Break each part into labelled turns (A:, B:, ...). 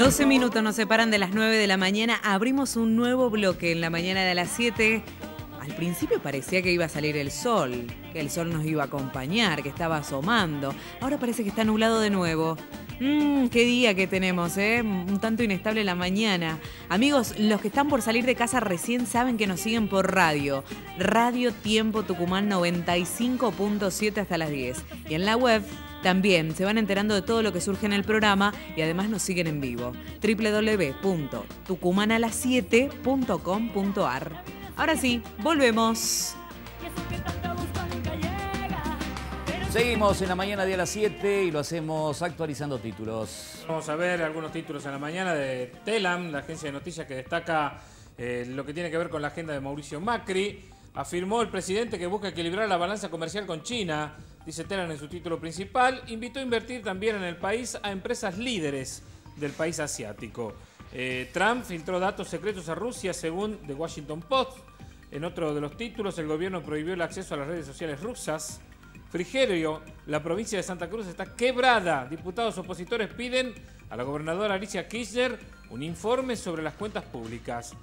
A: 12 minutos nos separan de las 9 de la mañana. Abrimos un nuevo bloque en la mañana de las 7. Al principio parecía que iba a salir el sol, que el sol nos iba a acompañar, que estaba asomando. Ahora parece que está nublado de nuevo. Mmm, qué día que tenemos, ¿eh? Un tanto inestable la mañana. Amigos, los que están por salir de casa recién saben que nos siguen por radio. Radio Tiempo Tucumán 95.7 hasta las 10. Y en la web también se van enterando de todo lo que surge en el programa y además nos siguen en vivo. www.tucumanalasiete.com.ar 7comar Ahora sí, volvemos. Seguimos en la mañana de a las 7 y lo hacemos actualizando títulos. Vamos a ver algunos títulos en la mañana de Telam, la agencia de noticias que destaca eh, lo que tiene que ver con la agenda de Mauricio Macri. Afirmó el presidente que busca equilibrar la balanza comercial con China, dice Telan en su título principal. Invitó a invertir también en el país a empresas líderes del país asiático. Eh, Trump filtró datos secretos a Rusia según The Washington Post. En otro de los títulos, el gobierno prohibió el acceso a las redes sociales rusas. Frigerio, la provincia de Santa Cruz está quebrada. Diputados opositores piden a la gobernadora Alicia Kirchner un informe sobre las cuentas públicas.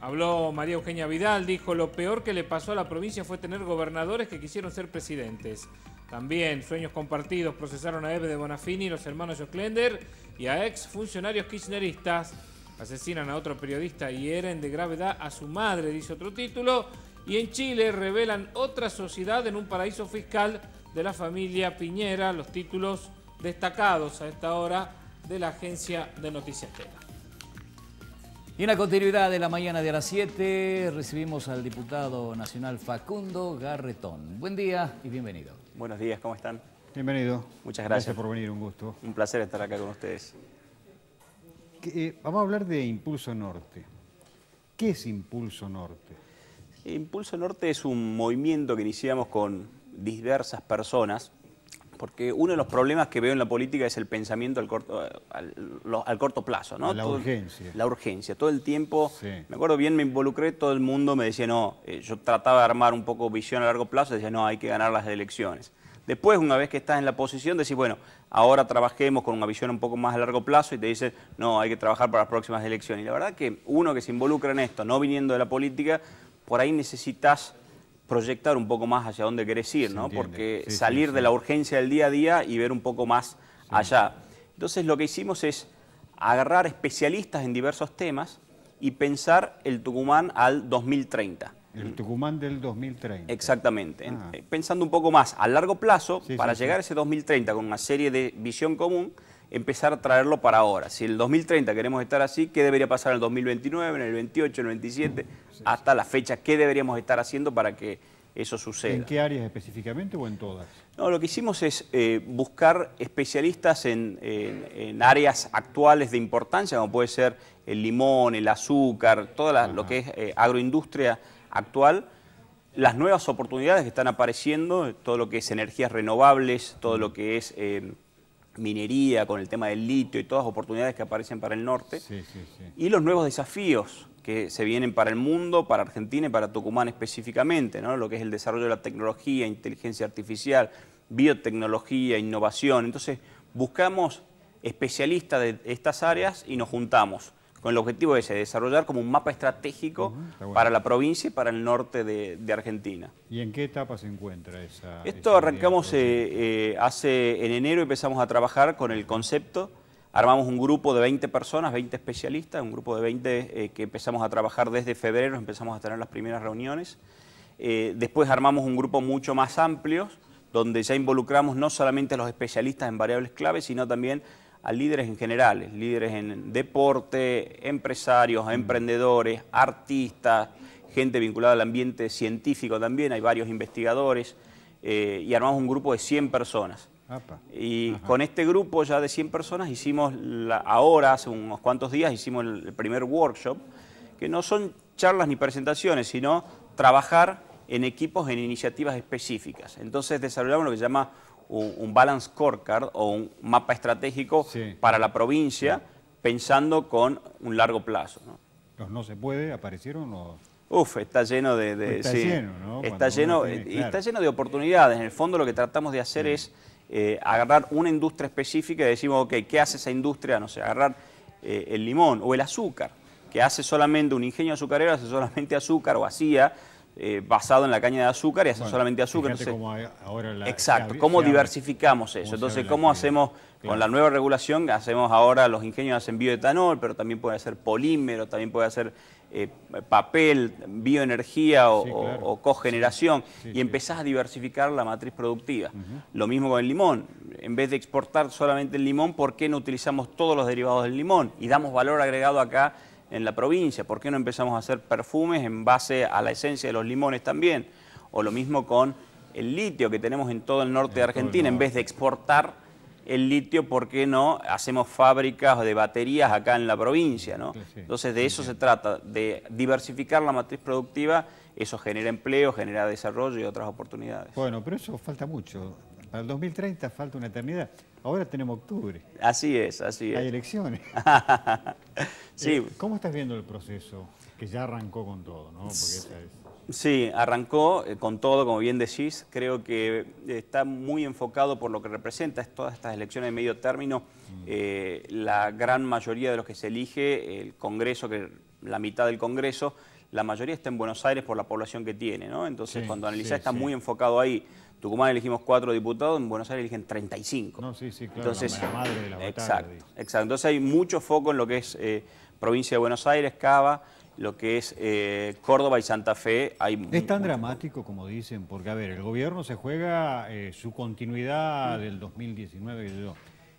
A: Habló María Eugenia Vidal, dijo, lo peor que le pasó a la provincia fue tener gobernadores que quisieron ser presidentes. También sueños compartidos procesaron a Eve de Bonafini, los hermanos Joclender y a ex funcionarios kirchneristas. Asesinan a otro periodista y heren de gravedad a su madre, dice otro título. Y en Chile revelan otra sociedad en un paraíso fiscal de la familia Piñera, los títulos destacados a esta hora de la agencia de Noticias Tela.
B: Y en la continuidad de la mañana de a las
C: 7 recibimos al diputado nacional Facundo Garretón. Buen día y bienvenido. Buenos días, ¿cómo están? Bienvenido. Muchas gracias. Gracias por
B: venir, un gusto. Un placer estar acá con ustedes.
C: Eh, vamos a hablar de Impulso Norte. ¿Qué es Impulso Norte?
B: Impulso Norte es un movimiento que iniciamos con diversas personas porque uno de los problemas que veo en la política es el pensamiento al corto, al, corto plazo, ¿no? La urgencia. La urgencia. Todo el tiempo, me acuerdo bien, me involucré, todo el mundo me decía, no, eh, yo trataba de armar un poco visión a largo plazo, decía, no, hay que ganar las elecciones. Después, una vez que estás en la posición, decís, bueno, ahora trabajemos con una visión un poco más a largo plazo y te dicen, no, hay que trabajar para las próximas elecciones. Y la verdad que uno que se involucra en esto, no viniendo de la política, por ahí necesitas proyectar un poco más hacia dónde querés ir, ¿no? Porque salir de la urgencia del día a día y ver un poco más allá. Entonces lo que hicimos es agarrar especialistas en diversos temas y pensar el Tucumán al 2030.
C: El Tucumán del 2030.
B: Exactamente. Ah. Eh, pensando un poco más a largo plazo, para llegar a ese 2030 con una serie de visión común, empezar a traerlo para ahora. Si en el 2030 queremos estar así, ¿qué debería pasar en el 2029, en el 28, en el 27, hasta la fecha? ¿Qué deberíamos estar haciendo para que eso suceda? ¿En
C: qué áreas específicamente o en todas?
B: No, lo que hicimos es eh, buscar especialistas en, áreas actuales de importancia, como puede ser el limón, el azúcar, todo lo que es eh, agroindustria actual, las nuevas oportunidades que están apareciendo, todo lo que es energías renovables, todo lo que es... Eh, minería, con el tema del litio y todas las oportunidades que aparecen para el norte. Y los nuevos desafíos que se vienen para el mundo, para Argentina y para Tucumán específicamente, lo que es el desarrollo de la tecnología, inteligencia artificial, biotecnología, innovación. Entonces, buscamos especialistas de estas áreas y nos juntamos con el objetivo de desarrollar como un mapa estratégico para la provincia y para el norte de, Argentina.
C: ¿Y en qué etapa se encuentra esa? Esto
B: arrancamos eh, eh, hace en enero empezamos a trabajar con el concepto, armamos un grupo de 20 personas, 20 especialistas, un grupo de 20 eh, que empezamos a trabajar desde febrero, empezamos a tener las primeras reuniones. después armamos un grupo mucho más amplio, donde ya involucramos no solamente a los especialistas en variables clave, sino también a líderes en general, líderes en deporte, empresarios, emprendedores, artistas, gente vinculada al ambiente científico también, hay varios investigadores, eh, y armamos un grupo de 100 personas. Y con este grupo ya de 100 personas hicimos, ahora hace unos cuantos días, hicimos el, el primer workshop, que no son charlas ni presentaciones, sino trabajar en equipos en iniciativas específicas. Entonces desarrollamos lo que se llama un, balance scorecard o un mapa estratégico para la provincia, pensando con un largo plazo. ¿no?
C: Los no se puede aparecieron los...
B: Uf, está lleno de... está lleno, Está lleno, está lleno de oportunidades. En el fondo lo que tratamos de hacer es eh, agarrar una industria específica y decimos, ok, ¿qué hace esa industria? No sé, agarrar eh, el limón o el azúcar, que hace solamente un ingenio azucarero, hace solamente azúcar o hacía eh, basado en la caña de azúcar y hacen solamente azúcar. exacto, ¿cómo diversificamos eso? Entonces, ¿cómo hacemos con la nueva regulación? Hacemos ahora, los ingenios hacen bioetanol, pero también pueden hacer polímero, también puede hacer eh, papel, bioenergía o, cogeneración. y empezás a diversificar la matriz productiva. Lo mismo con el limón. En vez de exportar solamente el limón, ¿por qué no utilizamos todos los derivados del limón? Y damos valor agregado acá en la provincia, ¿por qué no empezamos a hacer perfumes en base a la esencia de los limones también? O lo mismo con el litio que tenemos en todo el norte de Argentina, en vez de exportar el litio, ¿por qué no hacemos fábricas de baterías acá en la provincia? ¿no? Entonces de eso se trata, de diversificar la matriz productiva, eso genera empleo, genera desarrollo y otras oportunidades.
C: Bueno, pero eso falta mucho. Para el 2030 falta una eternidad. Ahora tenemos octubre. Así es, así es. Hay elecciones. sí. Eh, ¿Cómo estás viendo el proceso que ya arrancó con todo? ¿no?
B: Sí, arrancó eh, con todo, como bien decís. Creo que está muy enfocado por lo que representa todas estas elecciones de medio término. Mm. Eh, la gran mayoría de los que se elige, el Congreso, que la mitad del Congreso, la mayoría está en Buenos Aires por la población que tiene. ¿no? Entonces, cuando analizás, está muy enfocado ahí. Tucumán elegimos cuatro diputados, en Buenos Aires eligen 35.
C: No, sí, sí, claro. Entonces,
B: la exacto, Entonces hay mucho foco en lo que es eh, provincia de Buenos Aires, Cava, lo que es eh, Córdoba y Santa Fe. es tan
C: dramático como dicen, porque a ver, el gobierno se juega eh, su continuidad del 2019,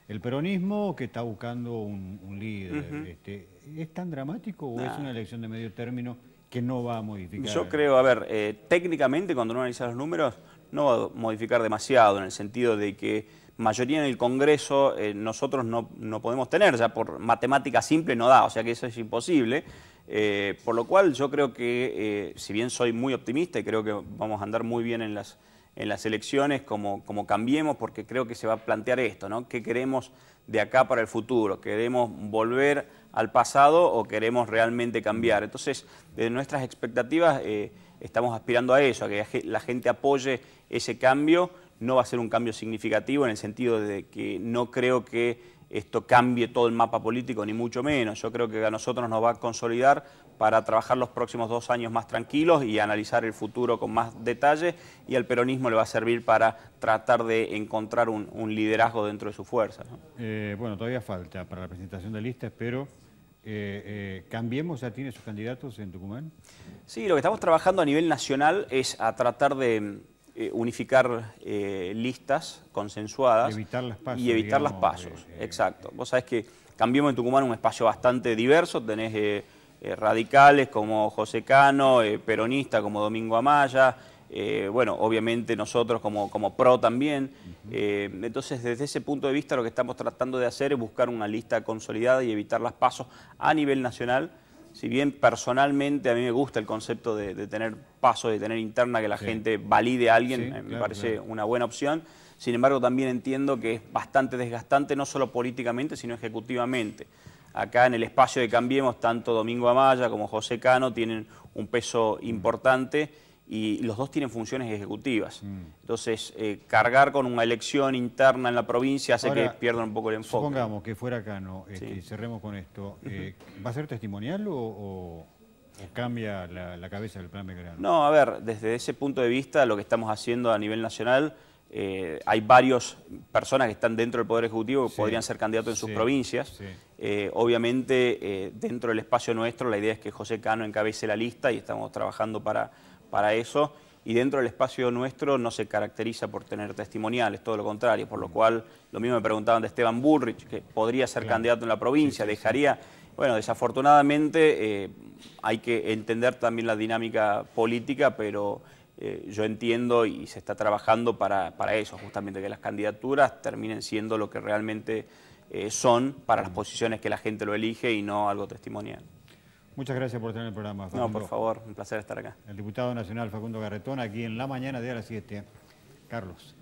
C: El peronismo que está buscando un, líder, este, ¿es tan dramático o es una elección de medio término? que no va a modificar. Yo
B: creo, a ver, eh, técnicamente cuando uno analiza los números no va a modificar demasiado en el sentido de que mayoría en el Congreso eh, nosotros no, podemos tener, ya por matemática simple no da, o sea que eso es imposible. Eh, por lo cual yo creo que, si bien soy muy optimista y creo que vamos a andar muy bien en las, en las elecciones, como, como cambiemos, porque creo que se va a plantear esto, ¿no? ¿Qué queremos de acá para el futuro? ¿Queremos volver al pasado o queremos realmente cambiar. Entonces, de nuestras expectativas eh, estamos aspirando a eso, a que la gente apoye ese cambio. No va a ser un cambio significativo en el sentido de que no creo que esto cambie todo el mapa político, ni mucho menos. Yo creo que a nosotros nos va a consolidar para trabajar los próximos dos años más tranquilos y analizar el futuro con más detalle y al peronismo le va a servir para tratar de encontrar un, liderazgo dentro de su fuerza.
C: Eh, bueno, todavía falta para la presentación de listas, pero... Eh, eh, ¿Cambiemos ya tiene sus candidatos en Tucumán?
B: Sí, lo que estamos trabajando a nivel nacional es a tratar de unificar listas consensuadas. Evitar
C: las pasos. Y evitar las
B: pasos, exacto. Vos sabés que Cambiemos en Tucumán un espacio bastante diverso, tenés eh, radicales como José Cano, peronistas eh, peronista como Domingo Amaya, eh, bueno, obviamente nosotros como, como PRO también. entonces, desde ese punto de vista, lo que estamos tratando de hacer es buscar una lista consolidada y evitar las pasos a nivel nacional. Si bien personalmente a mí me gusta el concepto de, tener PASO... de tener interna, que la gente valide a alguien, me parece una buena opción. Sin embargo, también entiendo que es bastante desgastante, no solo políticamente, sino ejecutivamente acá en el espacio de Cambiemos, tanto Domingo Amaya como José Cano tienen un peso importante y los dos tienen funciones ejecutivas. Mm. Entonces, eh, cargar con una elección interna en la provincia hace que pierdan un poco el enfoque. Supongamos
C: que fuera Cano, y este, cerremos con esto, eh, ¿va a ser testimonial o, cambia la, cabeza del plan Belgrano?
B: No, a ver, desde ese punto de vista lo que estamos haciendo a nivel nacional eh, hay varias personas que están dentro del Poder Ejecutivo que podrían ser candidatos en sus provincias. Eh, obviamente, eh, dentro del espacio nuestro, la idea es que José Cano encabece la lista y estamos trabajando para, para eso. Y dentro del espacio nuestro no se caracteriza por tener testimoniales, todo lo contrario, por lo mm. cual lo mismo me preguntaban de Esteban Burrich que podría ser candidato en la provincia, dejaría... Bueno, desafortunadamente hay que entender también la dinámica política, pero eh, yo entiendo y se está trabajando para, eso, justamente que las candidaturas terminen siendo lo que realmente eh, son para las posiciones que la gente lo elige y no algo testimonial.
C: Muchas gracias por tener el programa, Facundo. No, por favor, un placer estar acá. El diputado nacional Facundo Garretón, aquí en La Mañana de a las 7. Carlos.